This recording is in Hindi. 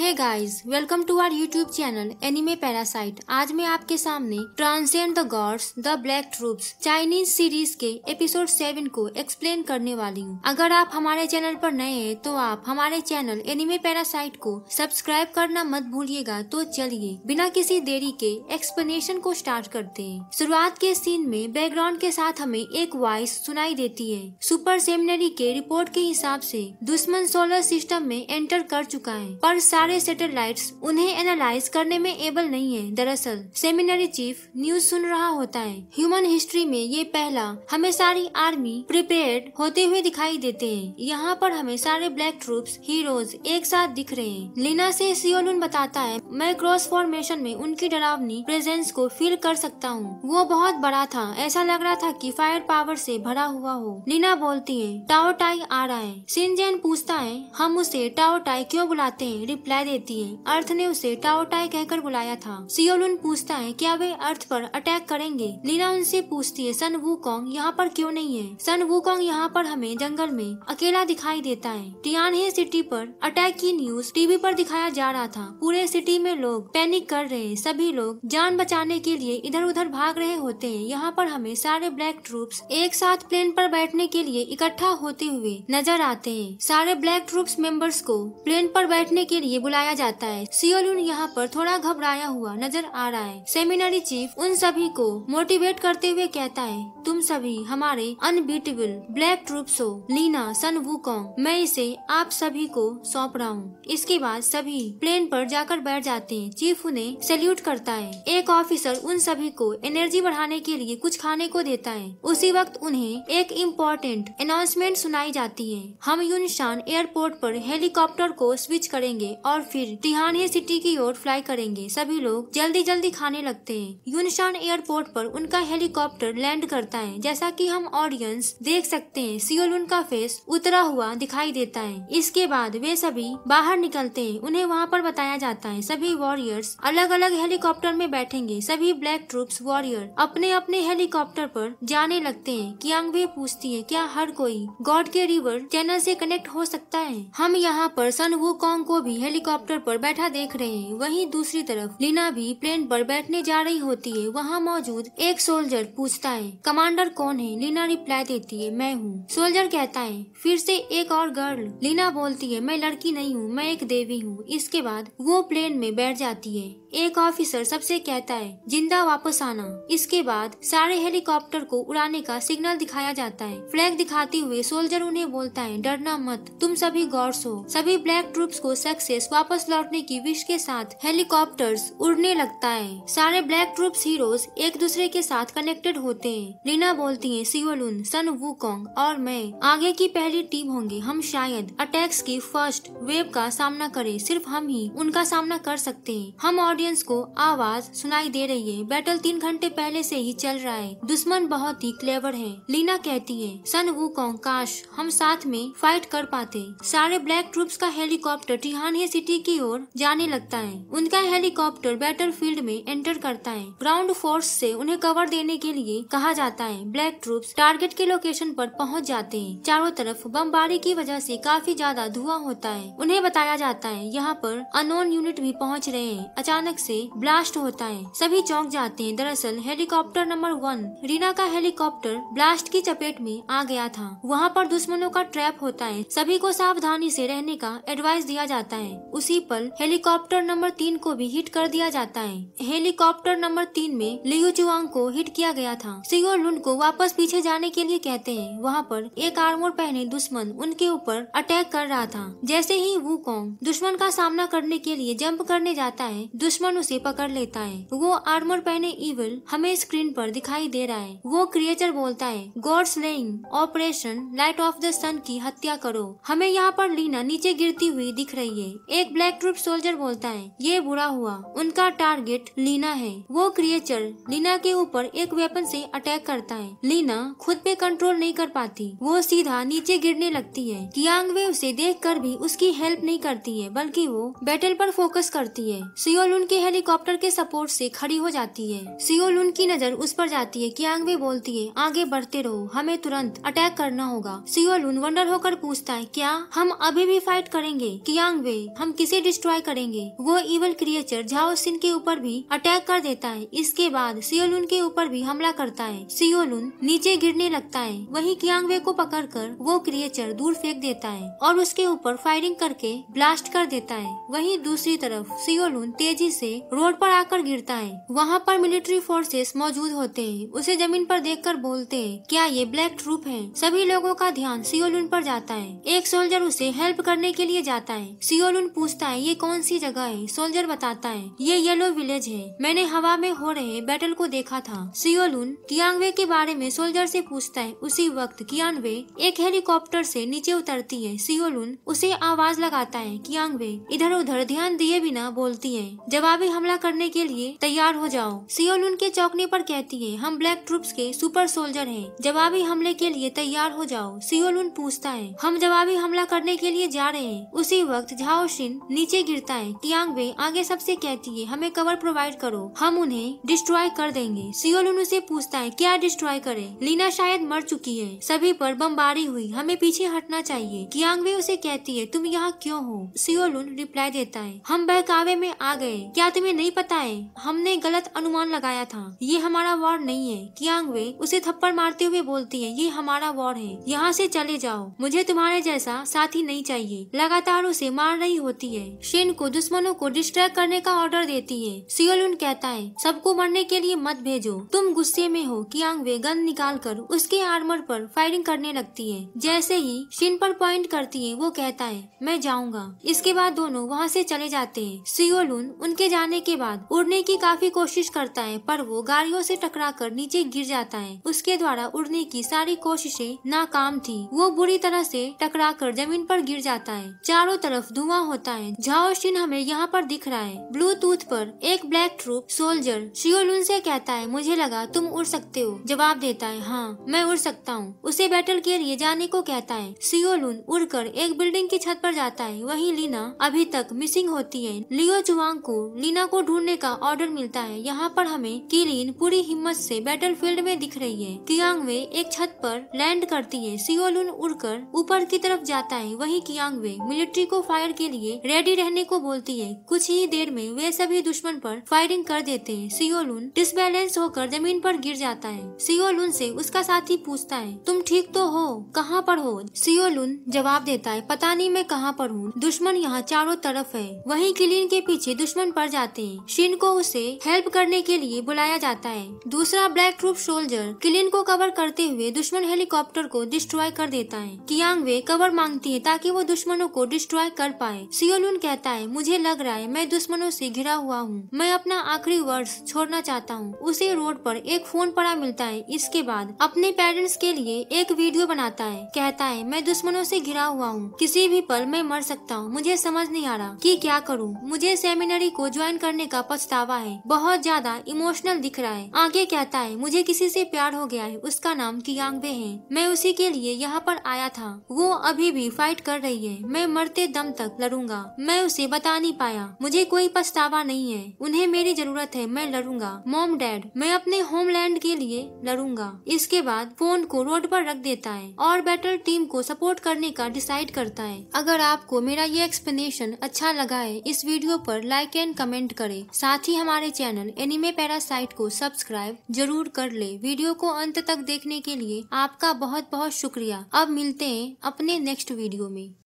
है guys welcome to our YouTube channel anime parasite आज मैं आपके सामने transcend the gods the black troops Chinese series के एपिसोड सेवन को एक्सप्लेन करने वाली हूँ अगर आप हमारे चैनल पर नए हैं तो आप हमारे चैनल एनिमे पैरासाइट को सब्सक्राइब करना मत भूलिएगा तो चलिए बिना किसी देरी के एक्सप्लेनेशन को स्टार्ट करते हैं शुरुआत के सीन में बैकग्राउंड के साथ हमें एक वॉइस सुनाई देती है सुपर सेमिनरी के रिपोर्ट के हिसाब ऐसी दुश्मन सोलर सिस्टम में एंटर कर चुका है पर सारे सैटेलाइट्स उन्हें एनालाइज करने में एबल नहीं है दरअसल सेमिनरी चीफ न्यूज सुन रहा होता है ह्यूमन हिस्ट्री में ये पहला हमें सारी आर्मी प्रिपेयर होते हुए दिखाई देते हैं यहाँ पर हमें सारे ब्लैक ट्रूप हीरोज एक साथ दिख रहे हैं लीना से सियोलून बताता है मैं क्रॉस फॉर्मेशन में उनकी डरावनी प्रेजेंस को फील कर सकता हूँ वो बहुत बड़ा था ऐसा लग रहा था की फायर पावर ऐसी भरा हुआ हो लीना बोलती है टाई आ रहा है सिंजैन पूछता है हम उसे टाई क्यों बुलाते हैं रिप्लाई बता देती है अर्थ ने उसे टाओटाई कहकर बुलाया था सियोलुन पूछता है क्या वे अर्थ पर अटैक करेंगे लीना उनसे पूछती है सन कॉन्ग यहाँ पर क्यों नहीं है सन कॉन्ग यहाँ पर हमें जंगल में अकेला दिखाई देता है टियान हे सिटी पर अटैक की न्यूज टीवी पर दिखाया जा रहा था पूरे सिटी में लोग पैनिक कर रहे सभी लोग जान बचाने के लिए इधर उधर भाग रहे होते हैं यहाँ पर हमें सारे ब्लैक ट्रूप्स एक साथ प्लेन पर बैठने के लिए इकट्ठा होते हुए नजर आते हैं सारे ब्लैक ट्रूप्स मेंबर्स को प्लेन पर बैठने के लिए बुलाया जाता है सियोलून यहाँ पर थोड़ा घबराया हुआ नजर आ रहा है सेमिनरी चीफ उन सभी को मोटिवेट करते हुए कहता है तुम सभी हमारे अनबीटेबल ब्लैक ट्रूप्स हो लीना सन वुकोंग मैं इसे आप सभी को सौंप रहा हूँ इसके बाद सभी प्लेन पर जाकर बैठ जाते हैं चीफ उन्हें सैल्यूट करता है एक ऑफिसर उन सभी को एनर्जी बढ़ाने के लिए कुछ खाने को देता है उसी वक्त उन्हें एक इम्पोर्टेंट अनाउंसमेंट सुनाई जाती है हम यूनिशान एयरपोर्ट पर हेलीकॉप्टर को स्विच करेंगे और और फिर तिहानी सिटी की ओर फ्लाई करेंगे सभी लोग जल्दी जल्दी खाने लगते हैं यूनशान एयरपोर्ट पर उनका हेलीकॉप्टर लैंड करता है जैसा कि हम ऑडियंस देख सकते हैं सियोल उनका फेस उतरा हुआ दिखाई देता है इसके बाद वे सभी बाहर निकलते हैं उन्हें वहाँ पर बताया जाता है सभी वॉरियर्स अलग अलग हेलीकॉप्टर में बैठेंगे सभी ब्लैक ट्रूप्स वॉरियर अपने अपने हेलीकॉप्टर पर जाने लगते हैं कियांग वे पूछती है क्या हर कोई गॉड के रिवर चैनल से कनेक्ट हो सकता है हम यहाँ पर सन वो कॉन्ग को भी हेली हेलीकॉप्टर पर बैठा देख रहे हैं वहीं दूसरी तरफ लीना भी प्लेन पर बैठने जा रही होती है वहाँ मौजूद एक सोल्जर पूछता है कमांडर कौन है लीना रिप्लाई देती है मैं हूँ सोल्जर कहता है फिर से एक और गर्ल लीना बोलती है मैं लड़की नहीं हूँ मैं एक देवी हूँ इसके बाद वो प्लेन में बैठ जाती है एक ऑफिसर सबसे कहता है जिंदा वापस आना इसके बाद सारे हेलीकॉप्टर को उड़ाने का सिग्नल दिखाया जाता है फ्लैग दिखाते हुए सोल्जर उन्हें बोलता है डरना मत तुम सभी गौरस हो सभी ब्लैक ट्रूप्स को सक्सेस वापस लौटने की विश के साथ हेलीकॉप्टर उड़ने लगता है सारे ब्लैक ट्रूप्स हीरोज एक दूसरे के साथ कनेक्टेड होते हैं लीना बोलती है सिवलून सन कॉन्ग और मैं आगे की पहली टीम होंगे हम शायद अटैक्स की फर्स्ट वेव का सामना करें सिर्फ हम ही उनका सामना कर सकते हैं हम ऑडियो ऑडियंस को आवाज सुनाई दे रही है बैटल तीन घंटे पहले से ही चल रहा है दुश्मन बहुत ही क्लेवर है लीना कहती है सन कॉन्ग काश हम साथ में फाइट कर पाते सारे ब्लैक ट्रूप्स का हेलीकॉप्टर टिहाने सिटी की ओर जाने लगता है उनका हेलीकॉप्टर बैटल फील्ड में एंटर करता है ग्राउंड फोर्स से उन्हें कवर देने के लिए कहा जाता है ब्लैक ट्रूप्स टारगेट के लोकेशन पर पहुंच जाते हैं चारों तरफ बमबारी की वजह से काफी ज्यादा धुआं होता है उन्हें बताया जाता है यहाँ पर अनोन यूनिट भी पहुँच रहे हैं अचानक अचानक से ब्लास्ट होता है सभी चौंक जाते हैं दरअसल हेलीकॉप्टर नंबर वन रीना का हेलीकॉप्टर ब्लास्ट की चपेट में आ गया था वहाँ पर दुश्मनों का ट्रैप होता है सभी को सावधानी से रहने का एडवाइस दिया जाता है उसी पर हेलीकॉप्टर नंबर तीन को भी हिट कर दिया जाता है हेलीकॉप्टर नंबर तीन में लियो चुआंग को हिट किया गया था सीओ लुन को वापस पीछे जाने के लिए कहते हैं वहाँ पर एक आर्मोर पहने दुश्मन उनके ऊपर अटैक कर रहा था जैसे ही वो कॉन्ग दुश्मन का सामना करने के लिए जंप करने जाता है दुश्मन दुश्मन उसे पकड़ लेता है वो आर्मर पहने इविल हमें स्क्रीन पर दिखाई दे रहा है वो क्रिएचर बोलता है god slaying operation light of the sun की हत्या करो हमें यहाँ पर लीना नीचे गिरती हुई दिख रही है एक ब्लैक ट्रूप सोल्जर बोलता है ये बुरा हुआ उनका टारगेट लीना है वो क्रिएचर लीना के ऊपर एक वेपन से अटैक करता है लीना खुद पे कंट्रोल नहीं कर पाती वो सीधा नीचे गिरने लगती है कियांग वे उसे देख कर भी उसकी हेल्प नहीं करती है बल्कि वो बैटल पर फोकस करती है सियोल उनके हेलीकॉप्टर के सपोर्ट से खड़ी हो जाती है सियोल उनकी नजर उस पर जाती है कि आंगवे बोलती है आगे बढ़ते रहो हमें तुरंत अटैक करना होगा सियोल उन वंडर होकर पूछता है क्या हम अभी भी फाइट करेंगे कियांग हम किसे डिस्ट्रॉय करेंगे वो इवल क्रिएचर झाओ सिंह के ऊपर भी अटैक कर देता है इसके बाद सियोल के ऊपर भी हमला करता है सियोलुन नीचे गिरने लगता है वही कियांग को को कर वो क्रिएचर दूर फेंक देता है और उसके ऊपर फायरिंग करके ब्लास्ट कर देता है वही दूसरी तरफ सियोलून तेजी से रोड पर आकर गिरता है वहाँ पर मिलिट्री फोर्सेस मौजूद होते हैं उसे जमीन पर देखकर बोलते हैं क्या ये ब्लैक ट्रूप है सभी लोगों का ध्यान सियोलुन पर जाता है एक सोल्जर उसे हेल्प करने के लिए जाता है सियोलुन पूछता है ये कौन सी जगह है सोल्जर बताता है ये येलो विलेज है मैंने हवा में हो रहे बैटल को देखा था सियोलुन कियांगवे के बारे में सोल्जर से पूछता है उसी वक्त कियांगवे एक हेलीकॉप्टर से नीचे उतरती है सियोलुन उसे आवाज लगाता है कियांगवे इधर उधर ध्यान दिए बिना बोलती है जब जवाबी हमला करने के लिए तैयार हो जाओ सियोल उनके चौकने पर कहती है हम ब्लैक ट्रूप्स के सुपर सोल्जर हैं जवाबी हमले के लिए तैयार हो जाओ सियोल उन पूछता है हम जवाबी हमला करने के लिए जा रहे हैं उसी वक्त झाओशिन नीचे गिरता है टियांगवे आगे सबसे कहती है हमें कवर प्रोवाइड करो हम उन्हें डिस्ट्रॉय कर देंगे सियोल उन उसे पूछता है क्या डिस्ट्रॉय करे लीना शायद मर चुकी है सभी पर बमबारी हुई हमें पीछे हटना चाहिए कियांगवे उसे कहती है तुम यहाँ क्यों हो सियोलुन रिप्लाई देता है हम बहकावे में आ गए क्या तुम्हें नहीं पता है हमने गलत अनुमान लगाया था ये हमारा वार नहीं है कियांग वे उसे थप्पड़ मारते हुए बोलती है ये हमारा वार है यहाँ से चले जाओ मुझे तुम्हारे जैसा साथी नहीं चाहिए लगातार उसे मार रही होती है शेन को दुश्मनों को डिस्ट्रैक्ट करने का ऑर्डर देती है सियोलुन कहता है सबको मरने के लिए मत भेजो तुम गुस्से में हो कियांग वे गन निकाल कर उसके आर्मर पर फायरिंग करने लगती है जैसे ही शिन पर पॉइंट करती है वो कहता है मैं जाऊंगा इसके बाद दोनों वहाँ से चले जाते हैं सियोलुन उनके जाने के बाद उड़ने की काफी कोशिश करता है पर वो गाड़ियों से टकराकर नीचे गिर जाता है उसके द्वारा उड़ने की सारी कोशिशें नाकाम थी वो बुरी तरह से टकराकर जमीन पर गिर जाता है चारों तरफ धुआं होता है झाओशिन हमें यहाँ पर दिख रहा है ब्लूटूथ पर एक ब्लैक ट्रूप सोल्जर शियोलुन से कहता है मुझे लगा तुम उड़ सकते हो जवाब देता है हाँ मैं उड़ सकता हूँ उसे बैटल के लिए जाने को कहता है सियोलून उड़कर एक बिल्डिंग की छत पर जाता है वही लीना अभी तक मिसिंग होती है लियो चुवांग को नीना को ढूंढने का ऑर्डर मिलता है यहाँ पर हमें किरीन पूरी हिम्मत से बैटलफील्ड में दिख रही है कियांग वे एक छत पर लैंड करती है सियोलून उड़कर ऊपर की तरफ जाता है वहीं कियांग वे मिलिट्री को फायर के लिए रेडी रहने को बोलती है कुछ ही देर में वे सभी दुश्मन पर फायरिंग कर देते हैं सियोलून डिसबैलेंस होकर जमीन पर गिर जाता है सियोलून से उसका साथी पूछता है तुम ठीक तो हो कहाँ पर हो सियोलून जवाब देता है पता नहीं मैं कहाँ पर हूँ दुश्मन यहाँ चारों तरफ है वही किलीन के पीछे दुश्मन पर मर जाते हैं शिन को उसे हेल्प करने के लिए बुलाया जाता है दूसरा ब्लैक ट्रूप सोल्जर किलिन को कवर करते हुए दुश्मन हेलीकॉप्टर को डिस्ट्रॉय कर देता है कियांग वे कवर मांगती है ताकि वो दुश्मनों को डिस्ट्रॉय कर पाए सियोलून कहता है मुझे लग रहा है मैं दुश्मनों से घिरा हुआ हूँ मैं अपना आखिरी वर्ष छोड़ना चाहता हूँ उसे रोड पर एक फोन पड़ा मिलता है इसके बाद अपने पेरेंट्स के लिए एक वीडियो बनाता है कहता है मैं दुश्मनों से घिरा हुआ हूँ किसी भी पल मैं मर सकता हूँ मुझे समझ नहीं आ रहा कि क्या करूँ मुझे सेमिनरी को ज्वाइन करने का पछतावा है बहुत ज्यादा इमोशनल दिख रहा है आगे कहता है मुझे किसी से प्यार हो गया है उसका नाम कियांगबे है मैं उसी के लिए यहाँ पर आया था वो अभी भी फाइट कर रही है मैं मरते दम तक लड़ूंगा मैं उसे बता नहीं पाया मुझे कोई पछतावा नहीं है उन्हें मेरी जरूरत है मैं लड़ूंगा मोम डैड मैं अपने होमलैंड के लिए लड़ूंगा इसके बाद फोन को रोड पर रख देता है और बैटल टीम को सपोर्ट करने का डिसाइड करता है अगर आपको मेरा ये एक्सप्लेनेशन अच्छा लगा है इस वीडियो पर लाइक एंड कमेंट करें साथ ही हमारे चैनल एनिमे पैरासाइट को सब्सक्राइब जरूर कर ले वीडियो को अंत तक देखने के लिए आपका बहुत बहुत शुक्रिया अब मिलते हैं अपने नेक्स्ट वीडियो में